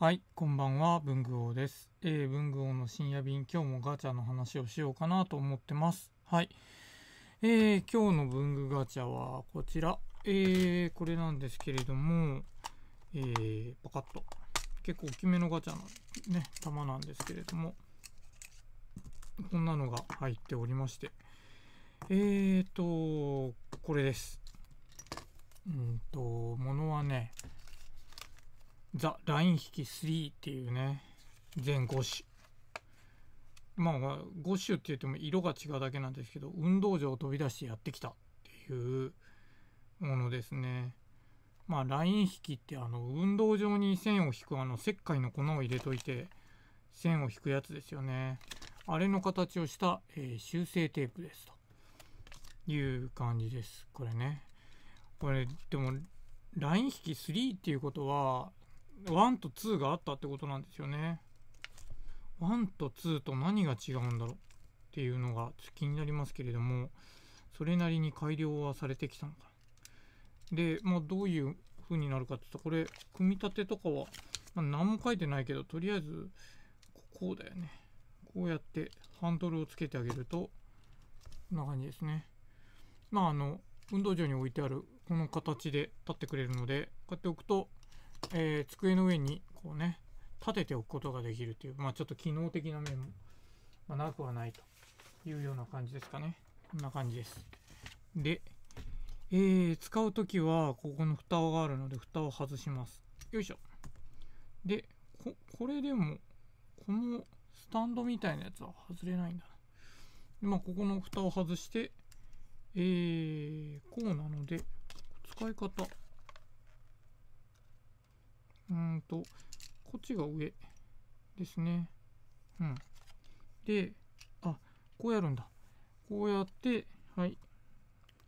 はい、こんばんは、文具王です。えー、文具王の深夜便、今日もガチャの話をしようかなと思ってます。はい。えー、今日の文具ガチャはこちら。えー、これなんですけれども、えー、パカッと。結構大きめのガチャのね、玉なんですけれども、こんなのが入っておりまして、えーと、これです。うんと、ものはね、ザ・ライン引き3っていうね、全5種。まあ、5種って言っても色が違うだけなんですけど、運動場を飛び出してやってきたっていうものですね。まあ、ライン引きってあの、運動場に線を引くあの、石灰の粉を入れといて、線を引くやつですよね。あれの形をした、えー、修正テープですという感じです。これね。これ、でも、ライン引き3っていうことは、1と2があったってことなんですよね。1と2と何が違うんだろうっていうのが気になりますけれども、それなりに改良はされてきたのかな。で、まあ、どういう風になるかって言ったら、これ、組み立てとかは、まあ、何も書いてないけど、とりあえず、こうだよね。こうやってハンドルをつけてあげると、こんな感じですね。まあ、あの、運動場に置いてあるこの形で立ってくれるので、こうやって置くと、えー、机の上にこうね立てておくことができるという、まあ、ちょっと機能的な面も、まあ、なくはないというような感じですかねこんな感じですで、えー、使う時はここの蓋があるので蓋を外しますよいしょでこれでもこのスタンドみたいなやつは外れないんだなでまあここの蓋を外してえー、こうなので使い方うんと、こっちが上ですね。うん。で、あ、こうやるんだ。こうやって、はい、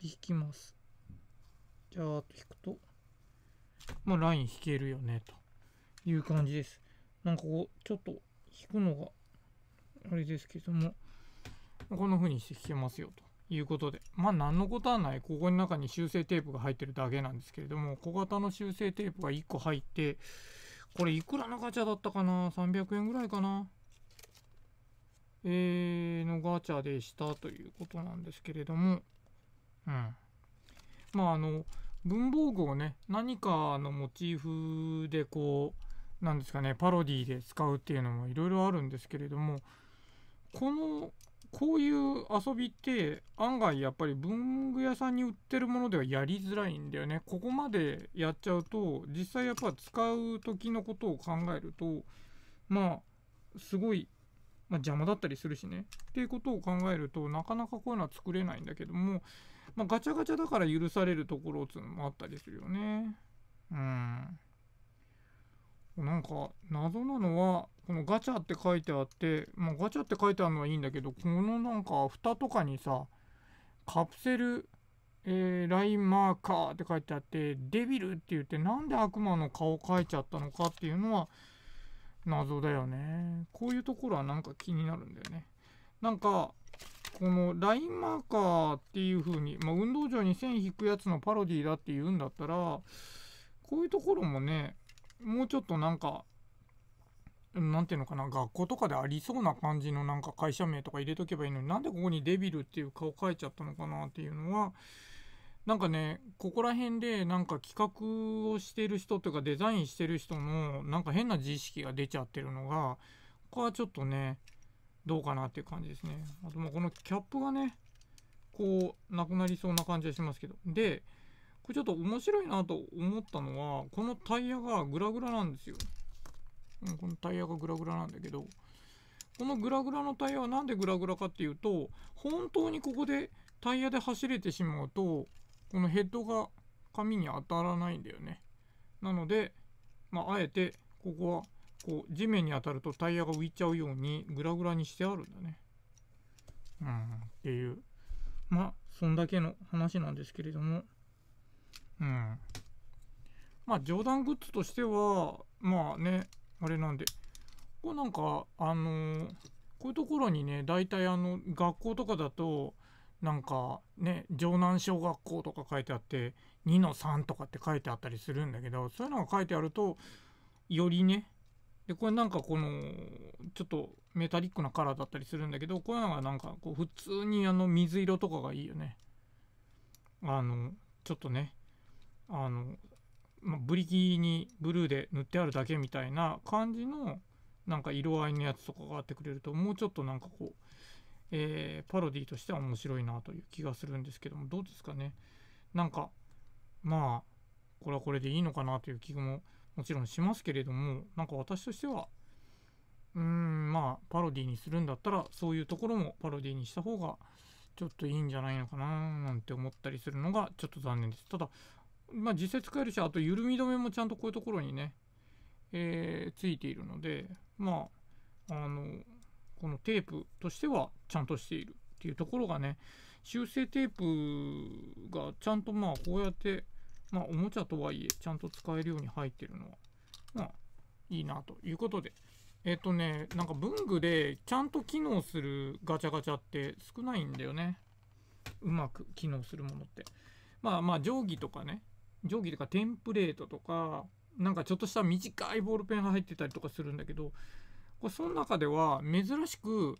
引きます。じゃーっと引くと、まあ、ライン引けるよね、という感じです。なんかこう、ちょっと引くのが、あれですけども、こんな風にして引けますよ、と。いうことでまあ何のことはないここの中に修正テープが入ってるだけなんですけれども小型の修正テープが1個入ってこれいくらのガチャだったかな ?300 円ぐらいかなえー、のガチャでしたということなんですけれども、うん。まああの、文房具をね、何かのモチーフでこう、なんですかね、パロディで使うっていうのもいろいろあるんですけれども、このこういう遊びって案外やっぱり文具屋さんに売ってるものではやりづらいんだよね。ここまでやっちゃうと実際やっぱ使う時のことを考えるとまあすごい、まあ、邪魔だったりするしねっていうことを考えるとなかなかこういうのは作れないんだけども、まあ、ガチャガチャだから許されるところっていうのもあったりするよね。うん。なんか謎なのはこのガチャって書いてあって、まあ、ガチャって書いてあるのはいいんだけどこのなんか蓋とかにさカプセル、えー、ラインマーカーって書いてあってデビルって言ってなんで悪魔の顔描いちゃったのかっていうのは謎だよねこういうところはなんか気になるんだよねなんかこのラインマーカーっていう風に、まあ、運動場に線引くやつのパロディだって言うんだったらこういうところもねもうちょっとなんかなんていうのかな学校とかでありそうな感じのなんか会社名とか入れとけばいいのになんでここにデビルっていう顔書いちゃったのかなっていうのはなんかねここら辺でなんか企画をしてる人というかデザインしてる人のなんか変な自意識が出ちゃってるのがここはちょっとねどうかなっていう感じですねあともうこのキャップがねこうなくなりそうな感じがしますけどでこれちょっと面白いなと思ったのは、このタイヤがグラグラなんですよ。うん、このタイヤがグラグラなんだけど、このグラグラのタイヤは何でグラグラかっていうと、本当にここでタイヤで走れてしまうと、このヘッドが紙に当たらないんだよね。なので、まあ、あえてここはこう地面に当たるとタイヤが浮いちゃうようにグラグラにしてあるんだね。うん、っていう。まあ、そんだけの話なんですけれども。うん。まあ、冗談グッズとしては、まあね、あれなんで、こうなんか、あのー、こういうところにね、大体あの、学校とかだと、なんかね、城南小学校とか書いてあって、2の3とかって書いてあったりするんだけど、そういうのが書いてあると、よりね、で、これなんかこの、ちょっとメタリックなカラーだったりするんだけど、こういうのがなんかこう普通にあの水色とかがいいよね。あの、ちょっとね、あの、まあ、ブリキにブルーで塗ってあるだけみたいな感じのなんか色合いのやつとかがあってくれるともうちょっとなんかこう、えー、パロディとしては面白いなという気がするんですけどもどうですかねなんかまあこれはこれでいいのかなという気ももちろんしますけれどもなんか私としてはうーんまあパロディにするんだったらそういうところもパロディにした方がちょっといいんじゃないのかななんて思ったりするのがちょっと残念ですただまあ、実際使えるし、あと緩み止めもちゃんとこういうところにね、えー、ついているので、まあ、あの、このテープとしてはちゃんとしているっていうところがね、修正テープがちゃんとまあ、こうやって、まあ、おもちゃとはいえ、ちゃんと使えるように入ってるのは、まあ、いいなということで。えっ、ー、とね、なんか文具でちゃんと機能するガチャガチャって少ないんだよね。うまく機能するものって。まあまあ定規とかね、定規とかテンプレートとかなんかちょっとした短いボールペンが入ってたりとかするんだけどこれその中では珍しく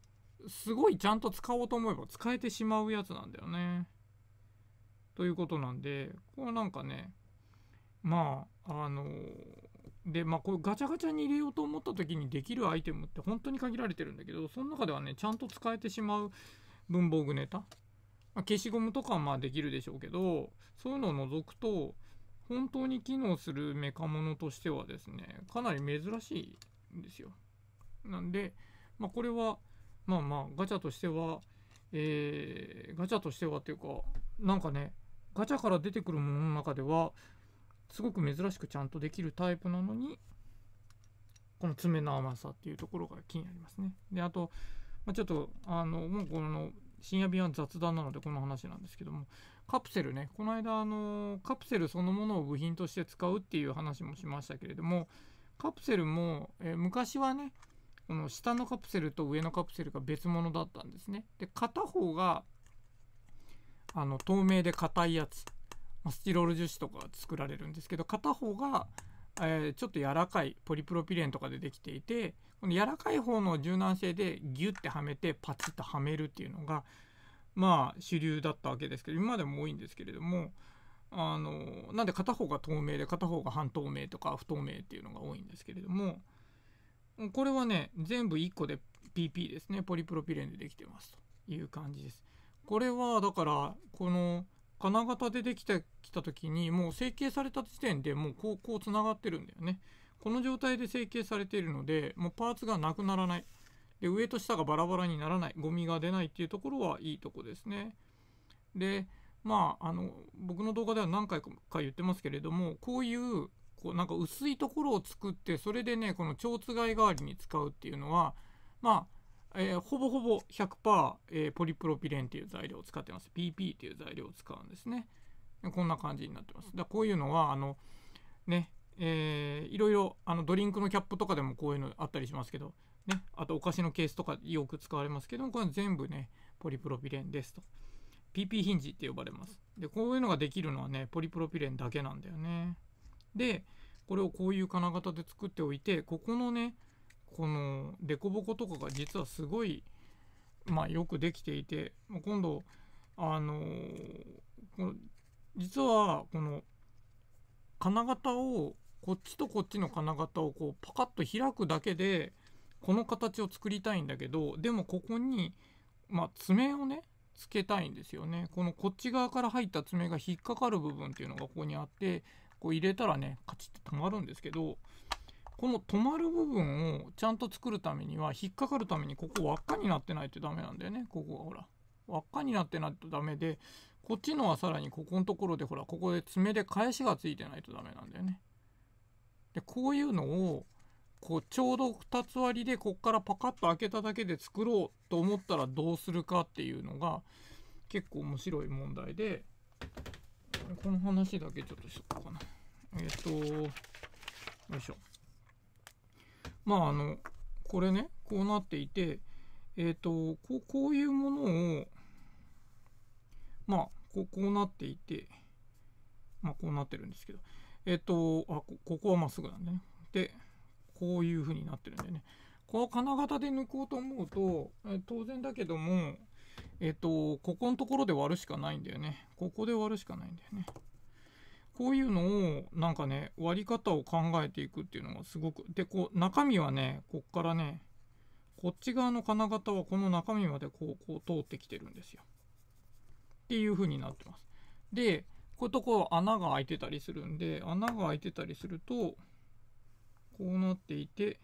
すごいちゃんと使おうと思えば使えてしまうやつなんだよね。ということなんでこれなんかねまああのでまあこれガチャガチャに入れようと思った時にできるアイテムって本当に限られてるんだけどその中ではねちゃんと使えてしまう文房具ネタ、まあ、消しゴムとかはまあできるでしょうけどそういうのを除くと本当に機能するメカモノとしてはですね、かなり珍しいんですよ。なんで、まあ、これは、まあまあ、ガチャとしては、えー、ガチャとしてはっていうか、なんかね、ガチャから出てくるものの中では、すごく珍しくちゃんとできるタイプなのに、この爪の甘さっていうところが気になりますね。で、あと、まあ、ちょっと、あの、もうこの、深夜便は雑談なのでこの話なんですけども、カプセルね、この間、あのカプセルそのものを部品として使うっていう話もしましたけれども、カプセルも、えー、昔はね、この下のカプセルと上のカプセルが別物だったんですね。で、片方が、あの、透明で硬いやつ、スチロール樹脂とか作られるんですけど、片方が、えー、ちょっと柔らかいポリプロピレンとかでできていてこの柔らかい方の柔軟性でギュッてはめてパチッとはめるっていうのがまあ主流だったわけですけど今でも多いんですけれどもあのなんで片方が透明で片方が半透明とか不透明っていうのが多いんですけれどもこれはね全部1個で PP ですねポリプロピレンでできてますという感じです。これはだからこの金型でできてきた時にもう成形された時点でもうこうこうつながってるんだよね。この状態で成形されているのでもうパーツがなくならない。で上と下がバラバラにならないゴミが出ないっていうところはいいとこですね。でまああの僕の動画では何回か言ってますけれどもこういうこうなんか薄いところを作ってそれでねこの蝶つがい代わりに使うっていうのはまあ、えー、ほぼほぼ100%、えー、ポリプロピレンっていう材料を使ってます PP っていう材料を使うんですねこんな感じになってますだこういうのはあのねえー、いろいろあのドリンクのキャップとかでもこういうのあったりしますけどね、あとお菓子のケースとかよく使われますけども、これ全部ね、ポリプロピレンですと。PP ヒンジって呼ばれます。で、こういうのができるのはね、ポリプロピレンだけなんだよね。で、これをこういう金型で作っておいて、ここのね、この凸凹とかが実はすごい、まあ、よくできていて、今度、あのー、実はこの金型をこっちとこっちの金型をこうパカッと開くだけでこの形を作りたいんだけどでもここに、まあ、爪をねつけたいんですよねこのこっち側から入った爪が引っかかる部分っていうのがここにあってこう入れたらねカチッて止まるんですけどこの止まる部分をちゃんと作るためには引っかかるためにここ輪っかになってないとダメなんだよねここがほら輪っかになってないとダメでこっちのはさらにここのところでほらここで爪で返しがついてないとダメなんだよねでこういうのをこうちょうど2つ割りでこっからパカッと開けただけで作ろうと思ったらどうするかっていうのが結構面白い問題でこの話だけちょっとしとこうかなえっ、とよいしょまああのこれねこうなっていてえっ、とこうこういうものをまあこうこうなっていてまあこうなってるんですけどえっ、とあこここはまっすぐなんでねでこういう風になってるんだよね。この金型で抜こうと思うと、え当然だけども、えっと、ここのところで割るしかないんだよね。ここで割るしかないんだよね。こういうのを、なんかね、割り方を考えていくっていうのがすごく。で、こう、中身はね、こっからね、こっち側の金型はこの中身までこう、こう通ってきてるんですよ。っていう風になってます。で、こういうとこ穴が開いてたりするんで、穴が開いてたりすると、こうなっていて、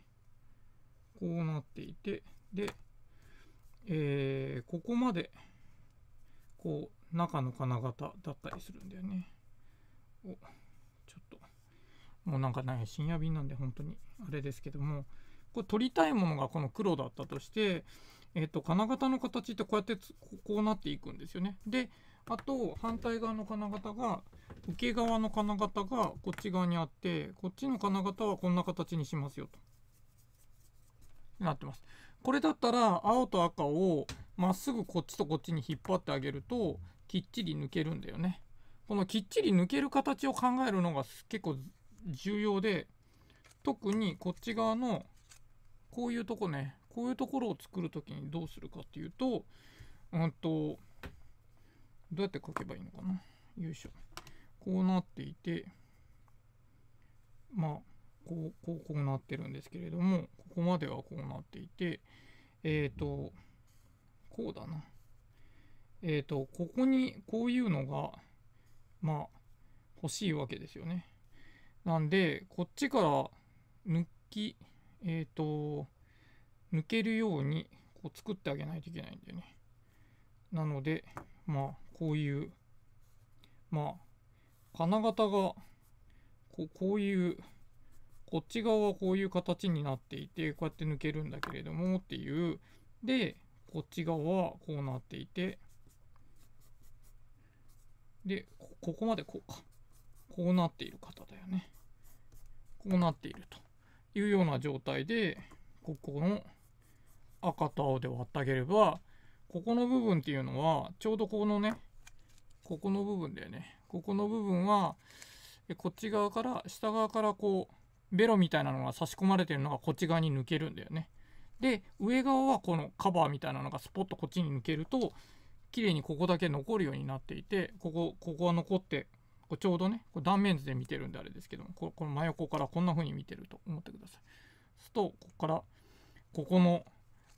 こうなっていて、で、えー、ここまで、こう、中の金型だったりするんだよね。お、ちょっと、もうなんかね、深夜便なんで本当にあれですけども、これ取りたいものがこの黒だったとして、えっ、ー、と、金型の形ってこうやってこうなっていくんですよね。で、あと反対側の金型が受け側の金型がこっち側にあってこっちの金型はこんな形にしますよとなってます。これだったら青と赤をまっすぐこっちとこっちに引っ張ってあげるときっちり抜けるんだよね。このきっちり抜ける形を考えるのが結構重要で特にこっち側のこういうとこねこういうところを作る時にどうするかっていうとうんとどうやって書けばいいのかなよいしょ。こうなっていて、まあ、こう、こう、こうなってるんですけれども、ここまではこうなっていて、えっ、ー、と、こうだな。えっ、ー、と、ここにこういうのが、まあ、欲しいわけですよね。なんで、こっちから抜き、えっ、ー、と、抜けるように、こう作ってあげないといけないんだよね。なので、まあ、こういう、まあ、金型がこう、こういう、こっち側はこういう形になっていて、こうやって抜けるんだけれどもっていう、で、こっち側はこうなっていて、で、ここまでこうか。こうなっている方だよね。こうなっているというような状態で、ここの赤と青で割ってあげれば、ここの部分っていうのは、ちょうどこのね、ここの部分だよねここの部分はこっち側から下側からこうベロみたいなのが差し込まれてるのがこっち側に抜けるんだよねで上側はこのカバーみたいなのがスポッとこっちに抜けると綺麗にここだけ残るようになっていてここここは残ってこちょうどねこ断面図で見てるんであれですけどもここの真横からこんな風に見てると思ってくださいそするとここからここの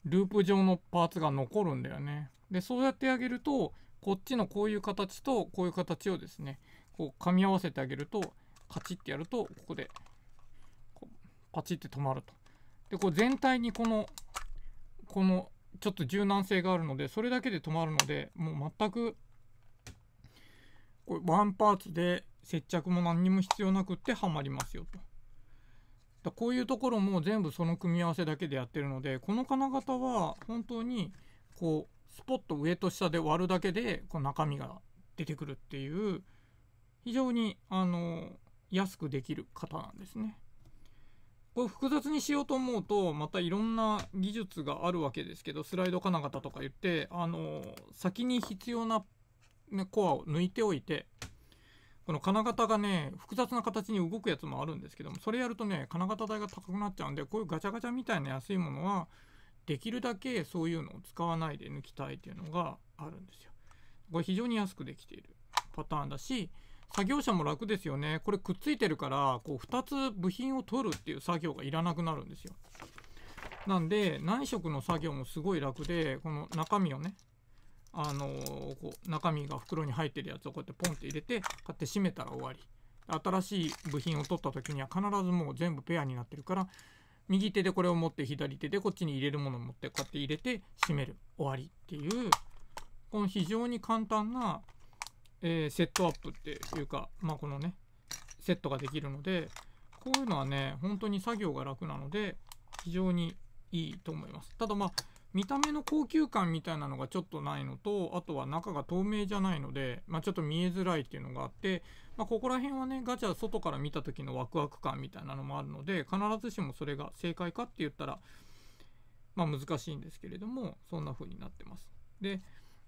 ループ状のパーツが残るんだよねでそうやってあげるとこっちのこういう形とこういう形をですね、こう噛み合わせてあげると、カチッてやると、ここで、こパチッて止まると。で、こう全体にこの、この、ちょっと柔軟性があるので、それだけで止まるので、もう全く、これワンパーツで接着も何にも必要なくってはまりますよと。だこういうところも全部その組み合わせだけでやってるので、この金型は本当に、こうスポッと上と下で割るだけでこう中身が出てくるっていう非常にあの安くできる方なんですね。これ複雑にしようと思うとまたいろんな技術があるわけですけどスライド金型とか言ってあの先に必要な、ね、コアを抜いておいてこの金型がね複雑な形に動くやつもあるんですけどもそれやるとね金型代が高くなっちゃうんでこういうガチャガチャみたいな安いものはできるだけそういうのを使わないで抜きたいっていうのがあるんですよ。これ非常に安くできているパターンだし作業者も楽ですよねこれくっついてるからこう2つ部品を取るっていう作業がいらなくなるんですよ。なんで何色の作業もすごい楽でこの中身をねあのこう中身が袋に入ってるやつをこうやってポンって入れて買って閉めたら終わり新しい部品を取った時には必ずもう全部ペアになってるから右手でこれを持って左手でこっちに入れるものを持ってこうやって入れて閉める終わりっていうこの非常に簡単な、えー、セットアップっていうかまあこのねセットができるのでこういうのはね本当に作業が楽なので非常にいいと思いますただまあ見た目の高級感みたいなのがちょっとないのとあとは中が透明じゃないので、まあ、ちょっと見えづらいっていうのがあって、まあ、ここら辺はねガチャ外から見た時のワクワク感みたいなのもあるので必ずしもそれが正解かって言ったら、まあ、難しいんですけれどもそんな風になってます。で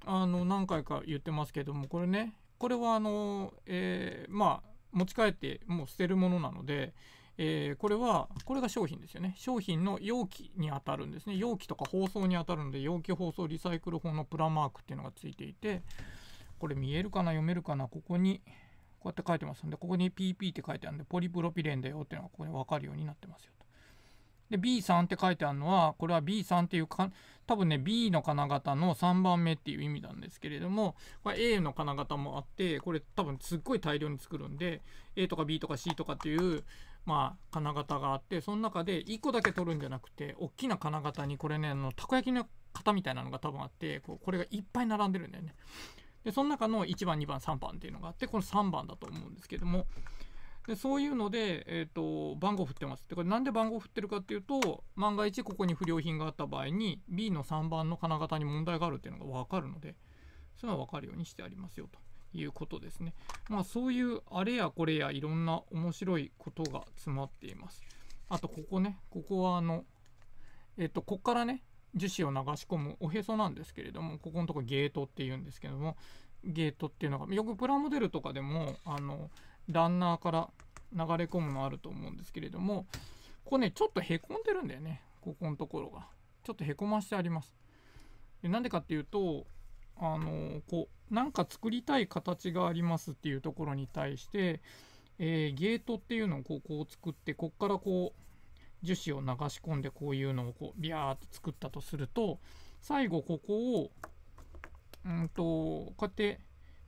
あの何回か言ってますけどもこれねこれはあの、えー、まあ持ち帰ってもう捨てるものなので、えー、これは、これが商品ですよね。商品の容器に当たるんですね。容器とか包装に当たるので、容器包装リサイクル法のプラマークっていうのがついていて、これ見えるかな、読めるかな、ここに、こうやって書いてますんで、ここに PP って書いてあるんで、ポリプロピレンだよっていうのがここで分かるようになってますよと。で、B3 って書いてあるのは、これは B3 っていうか、多分ね、B の金型の3番目っていう意味なんですけれども、これ A の金型もあって、これ多分すっごい大量に作るんで、A とか B とか C とかっていう、まあ金型があってその中で1個だけ取るんじゃなくて大きな金型にこれねあのたこ焼きの型みたいなのが多分あってこうこれがいっぱい並んでるんだよね。でその中の1番2番3番っていうのがあってこの3番だと思うんですけどもでそういうので、えーと、番号振ってますでこれなんで番号振ってるかっていうと万が一ここに不良品があった場合に B の3番の金型に問題があるっていうのが分かるのでそういうのは分かるようにしてありますよと。いうことですね。まあそういうあれやこれやいろんな面白いことが詰まっています。あとここね、ここはあの、えっと、こっからね、樹脂を流し込むおへそなんですけれども、ここのとこゲートって言うんですけども、ゲートっていうのが、よくプラモデルとかでも、あの、ランナーから流れ込むのあると思うんですけれども、ここね、ちょっとへこんでるんだよね。ここのところが。ちょっとへこましてあります。でなんでかっていうと、あのこうなんか作りたい形がありますっていうところに対して、えー、ゲートっていうのをこうこう作ってこっからこう樹脂を流し込んでこういうのをこうビャーって作ったとすると最後ここをうんとこうやって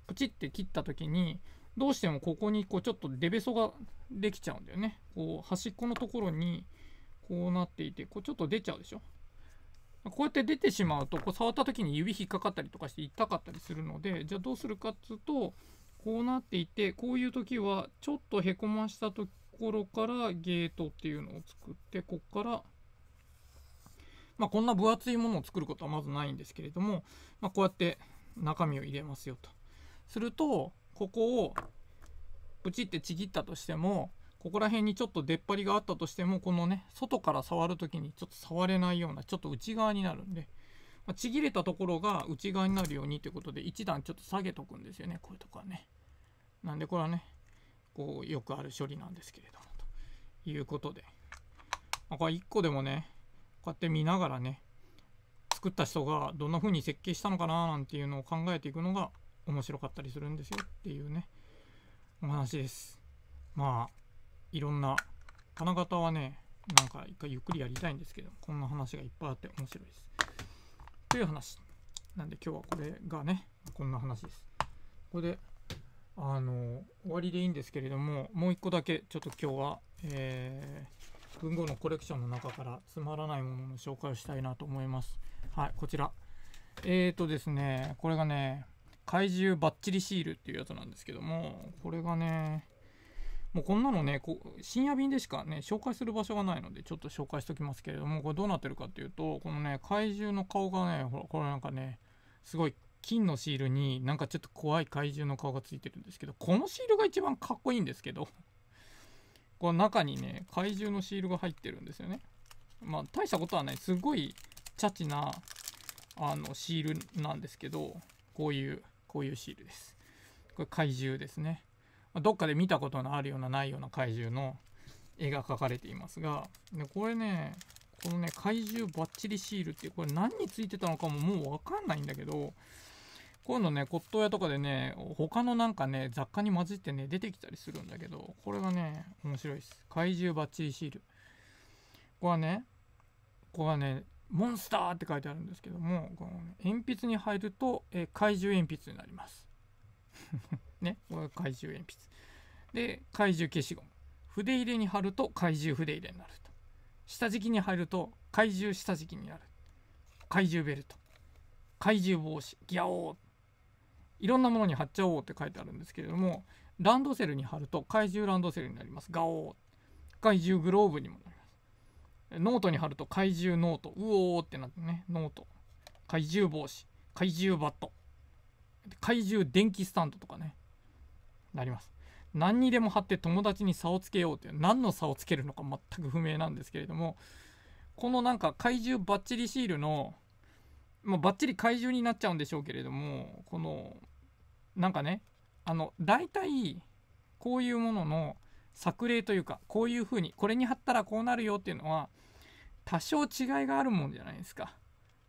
プチって切った時にどうしてもここにこうちょっと出べそができちゃうんだよね。こう端っこのところにこうなっていてこうちょっと出ちゃうでしょ。こうやって出てしまうとこう触った時に指引っかかったりとかして痛かったりするのでじゃあどうするかっつうとこうなっていてこういう時はちょっとへこましたところからゲートっていうのを作ってこっからまあこんな分厚いものを作ることはまずないんですけれどもまあこうやって中身を入れますよと。するとここをプチってちぎったとしてもここら辺にちょっと出っ張りがあったとしてもこのね外から触る時にちょっと触れないようなちょっと内側になるんで、まあ、ちぎれたところが内側になるようにということで1段ちょっと下げとくんですよねこういうとこはねなんでこれはねこうよくある処理なんですけれどもということで、まあ、これ1個でもねこうやって見ながらね作った人がどんな風に設計したのかななんていうのを考えていくのが面白かったりするんですよっていうねお話ですまあいろんな金型はねなんか一回ゆっくりやりたいんですけどこんな話がいっぱいあって面白いですという話なんで今日はこれがねこんな話ですここであの終わりでいいんですけれどももう一個だけちょっと今日は、えー、文豪のコレクションの中からつまらないものの紹介をしたいなと思いますはいこちらえーとですねこれがね怪獣バッチリシールっていうやつなんですけどもこれがねもうこんなのねこう深夜便でしかね紹介する場所がないのでちょっと紹介しておきますけれどもこれどうなってるかっていうとこのね怪獣の顔がねほらこれなんかねすごい金のシールになんかちょっと怖い怪獣の顔がついてるんですけどこのシールが一番かっこいいんですけどこの中にね怪獣のシールが入ってるんですよねまあ大したことはね、すごいチャチなあのシールなんですけどこういうこういうシールですこれ怪獣ですねどっかで見たことのあるようなないような怪獣の絵が描かれていますがでこれねこのね怪獣バッチリシールってこれ何についてたのかももう分かんないんだけど今度ね骨董屋とかでね他のなんかね雑貨に混じってね出てきたりするんだけどこれがね面白いです怪獣バッチリシールここはねここはねモンスターって書いてあるんですけどもこの、ね、鉛筆に入ると、え怪獣鉛筆になりますね、これ怪獣鉛筆。で、怪獣消しゴム。筆入れに貼ると怪獣筆入れになると。下敷きに貼ると怪獣下敷きになる。怪獣ベルト。怪獣帽子。ギャオー。いろんなものに貼っちゃおうって書いてあるんですけれども、ランドセルに貼ると怪獣ランドセルになります。ガオー。怪獣グローブにもなります。ノートに貼ると怪獣ノート。うおーってなってね、ノート。怪獣帽子。怪獣バット。怪獣電気スタンドとかね。なります何にでも貼って友達に差をつけようっていう何の差をつけるのか全く不明なんですけれどもこのなんか怪獣バッチリシールのまあ、バッチリ怪獣になっちゃうんでしょうけれどもこのなんかねあの大体こういうものの作例というかこういうふうにこれに貼ったらこうなるよっていうのは多少違いがあるもんじゃないですか。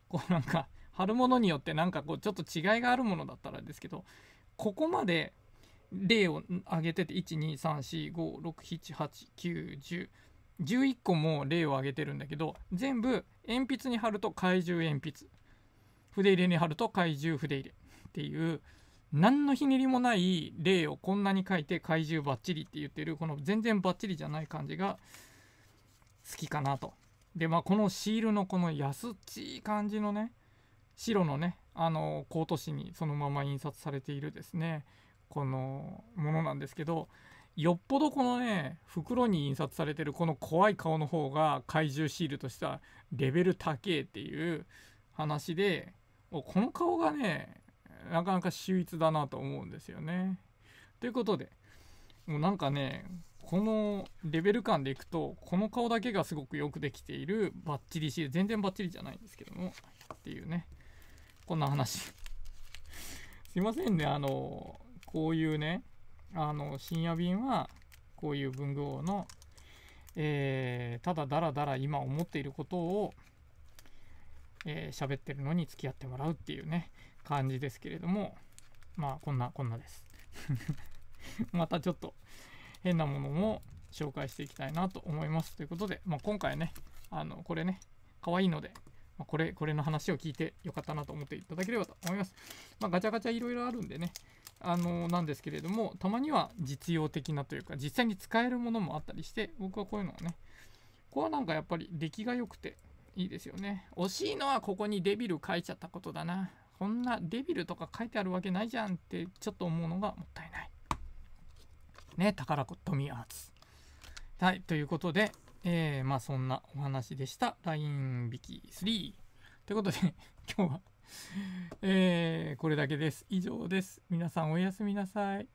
こうなんか貼るものによってなんかこうちょっと違いがあるものだったらですけどここまで例を挙げてて1234567891011個も例を挙げてるんだけど全部鉛筆に貼ると怪獣鉛筆筆入れに貼ると怪獣筆入れっていう何のひねりもない例をこんなに書いて怪獣バッチリって言ってるこの全然バッチリじゃない感じが好きかなと。でまあこのシールのこの安っちい感じのね白のねあのコート紙にそのまま印刷されているですねこのものなんですけどよっぽどこのね袋に印刷されてるこの怖い顔の方が怪獣シールとしてはレベル高えっていう話でこの顔がねなかなか秀逸だなと思うんですよね。ということでもうなんかねこのレベル感でいくとこの顔だけがすごくよくできているバッチリシール全然バッチリじゃないんですけどもっていうねこんな話すいませんねあのこういうね、あの、深夜便は、こういう文具王の、えー、ただだらだら今思っていることを、えー、喋ってるのに付き合ってもらうっていうね、感じですけれども、まあ、こんな、こんなです。またちょっと、変なものも紹介していきたいなと思います。ということで、まあ、今回ね、あの、これね、可愛いので、まこれ、これの話を聞いてよかったなと思っていただければと思います。まあ、ガチャガチャいろいろあるんでね、あのなんですけれどもたまには実用的なというか実際に使えるものもあったりして僕はこういうのをねここはなんかやっぱり出来が良くていいですよね惜しいのはここにデビル書いちゃったことだなこんなデビルとか書いてあるわけないじゃんってちょっと思うのがもったいないね宝子トミーアーツはいということでえー、まあそんなお話でした LINE 引き3ということで今日はえー、これだけです。以上です。皆さんおやすみなさい。